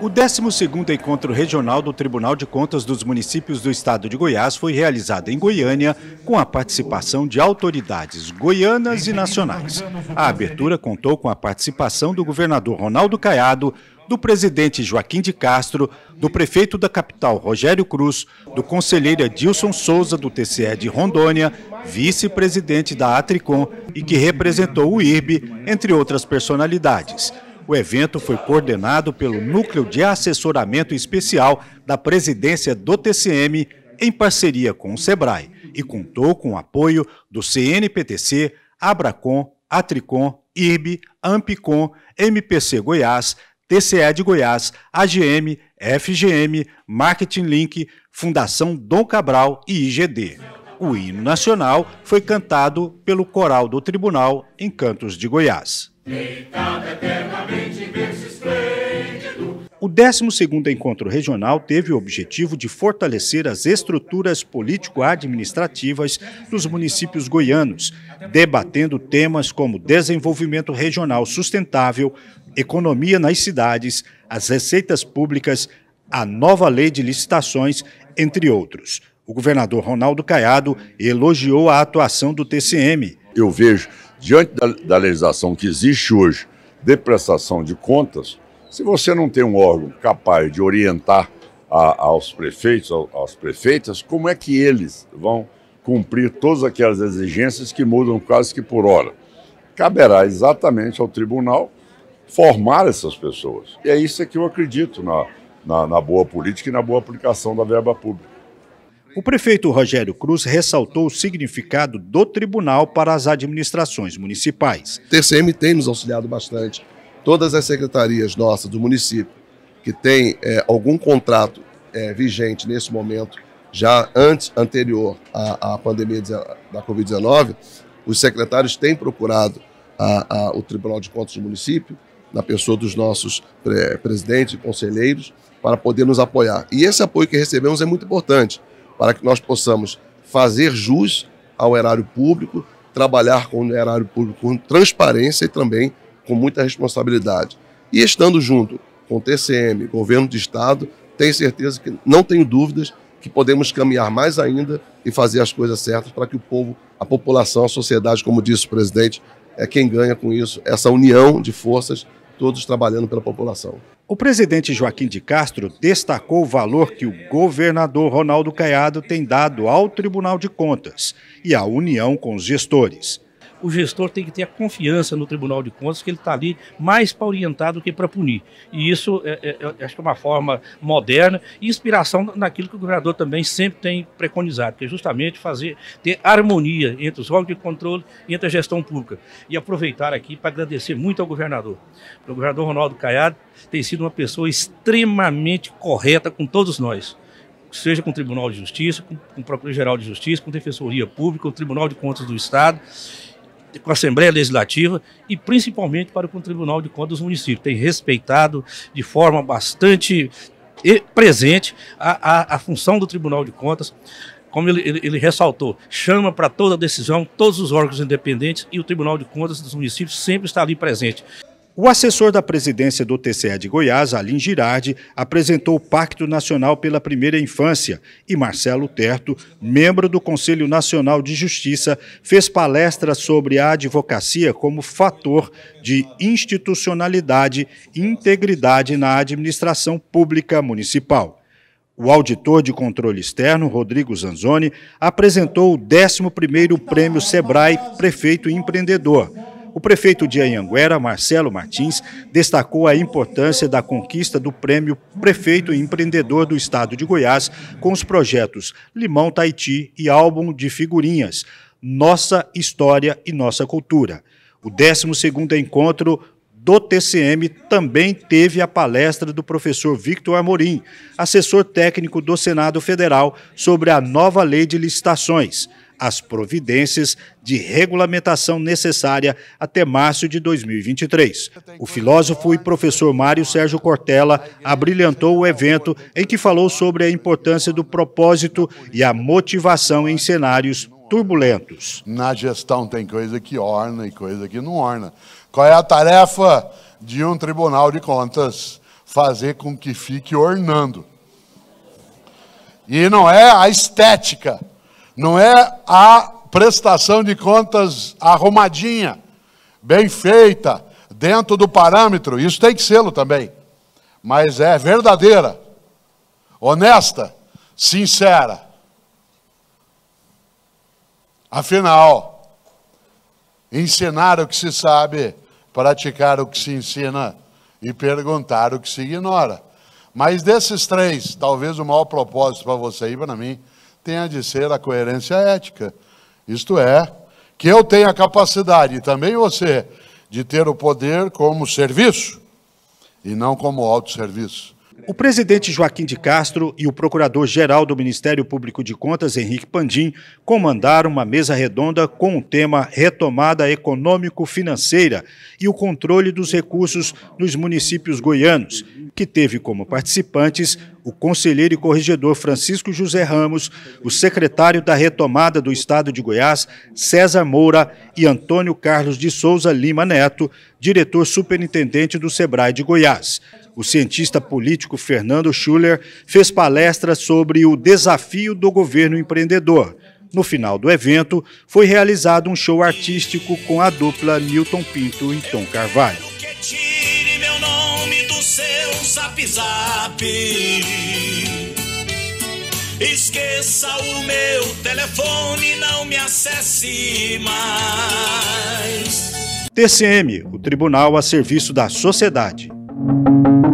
O 12º Encontro Regional do Tribunal de Contas dos Municípios do Estado de Goiás foi realizado em Goiânia com a participação de autoridades goianas e nacionais. A abertura contou com a participação do governador Ronaldo Caiado, do presidente Joaquim de Castro, do prefeito da capital Rogério Cruz, do conselheiro Edilson Souza, do TCE de Rondônia, vice-presidente da Atricom e que representou o IRB, entre outras personalidades. O evento foi coordenado pelo Núcleo de Assessoramento Especial da presidência do TCM, em parceria com o SEBRAE, e contou com o apoio do CNPTC, Abracom, Atricom, IRB, Ampicom, MPC Goiás, TCE de Goiás, AGM, FGM, Marketing Link, Fundação Dom Cabral e IGD. O hino nacional foi cantado pelo Coral do Tribunal em Cantos de Goiás. O 12º Encontro Regional teve o objetivo de fortalecer as estruturas político-administrativas dos municípios goianos, debatendo temas como desenvolvimento regional sustentável, economia nas cidades, as receitas públicas, a nova lei de licitações, entre outros. O governador Ronaldo Caiado elogiou a atuação do TCM. Eu vejo, diante da, da legislação que existe hoje de prestação de contas, se você não tem um órgão capaz de orientar a, aos prefeitos, às prefeitas, como é que eles vão cumprir todas aquelas exigências que mudam quase que por hora? Caberá exatamente ao tribunal formar essas pessoas. E é isso que eu acredito na, na, na boa política e na boa aplicação da verba pública. O prefeito Rogério Cruz ressaltou o significado do tribunal para as administrações municipais. O TCM tem nos auxiliado bastante. Todas as secretarias nossas do município que tem é, algum contrato é, vigente nesse momento, já antes anterior à, à pandemia da Covid-19, os secretários têm procurado a, a, o Tribunal de Contas do município na pessoa dos nossos pre presidentes e conselheiros, para poder nos apoiar. E esse apoio que recebemos é muito importante para que nós possamos fazer jus ao erário público, trabalhar com o erário público com transparência e também com muita responsabilidade. E estando junto com o TCM, governo de Estado, tenho certeza que, não tenho dúvidas, que podemos caminhar mais ainda e fazer as coisas certas para que o povo, a população, a sociedade, como disse o presidente, é quem ganha com isso, essa união de forças todos trabalhando pela população. O presidente Joaquim de Castro destacou o valor que o governador Ronaldo Caiado tem dado ao Tribunal de Contas e à união com os gestores o gestor tem que ter a confiança no Tribunal de Contas que ele está ali mais para orientar do que para punir. E isso é, é, é acho que é uma forma moderna e inspiração naquilo que o governador também sempre tem preconizado, que é justamente fazer ter harmonia entre os órgãos de controle e entre a gestão pública. E aproveitar aqui para agradecer muito ao governador. O governador Ronaldo Caiado tem sido uma pessoa extremamente correta com todos nós seja com o Tribunal de Justiça, com, o procurador geral de Justiça, com a Defensoria Pública, o Tribunal de Contas do Estado com a Assembleia Legislativa e principalmente para o Tribunal de Contas do Município Tem respeitado de forma bastante presente a, a, a função do Tribunal de Contas como ele, ele, ele, ressaltou, chama para toda decisão todos os órgãos independentes e o Tribunal de Contas dos municípios sempre está ali presente. O assessor da presidência do TCE de Goiás, Alim Girardi, apresentou o Pacto Nacional pela Primeira Infância e Marcelo Terto, membro do Conselho Nacional de Justiça, fez palestra sobre a advocacia como fator de institucionalidade e integridade na administração pública municipal. O auditor de controle externo, Rodrigo Zanzoni, apresentou o 11º Prêmio Sebrae Prefeito Empreendedor, o prefeito de Anhanguera, Marcelo Martins, destacou a importância da conquista do prêmio Prefeito Empreendedor do Estado de Goiás com os projetos Limão Taiti e Álbum de Figurinhas, Nossa História e Nossa Cultura. O 12º encontro do TCM também teve a palestra do professor Victor Amorim, assessor técnico do Senado Federal, sobre a nova lei de licitações as providências de regulamentação necessária até março de 2023. O filósofo e professor Mário Sérgio Cortella abrilhantou o evento em que falou sobre a importância do propósito e a motivação em cenários turbulentos. Na gestão tem coisa que orna e coisa que não orna. Qual é a tarefa de um tribunal de contas? Fazer com que fique ornando. E não é a estética não é a prestação de contas arrumadinha, bem feita, dentro do parâmetro, isso tem que ser lo também, mas é verdadeira, honesta, sincera. Afinal, ensinar o que se sabe, praticar o que se ensina e perguntar o que se ignora. Mas desses três, talvez o maior propósito para você e para mim tem a de ser a coerência ética. Isto é, que eu tenha a capacidade, e também você, de ter o poder como serviço e não como autosserviço. O presidente Joaquim de Castro e o procurador-geral do Ministério Público de Contas, Henrique Pandim, comandaram uma mesa redonda com o tema Retomada Econômico-Financeira e o Controle dos Recursos nos Municípios Goianos, que teve como participantes o conselheiro e corregedor Francisco José Ramos, o secretário da retomada do Estado de Goiás, César Moura, e Antônio Carlos de Souza Lima Neto, diretor superintendente do SEBRAE de Goiás o cientista político Fernando Schuller fez palestra sobre o desafio do governo empreendedor. No final do evento, foi realizado um show artístico com a dupla Milton Pinto e Tom Carvalho. Esqueça o meu telefone, não me acesse mais. TCM, o tribunal a serviço da sociedade. Thank you.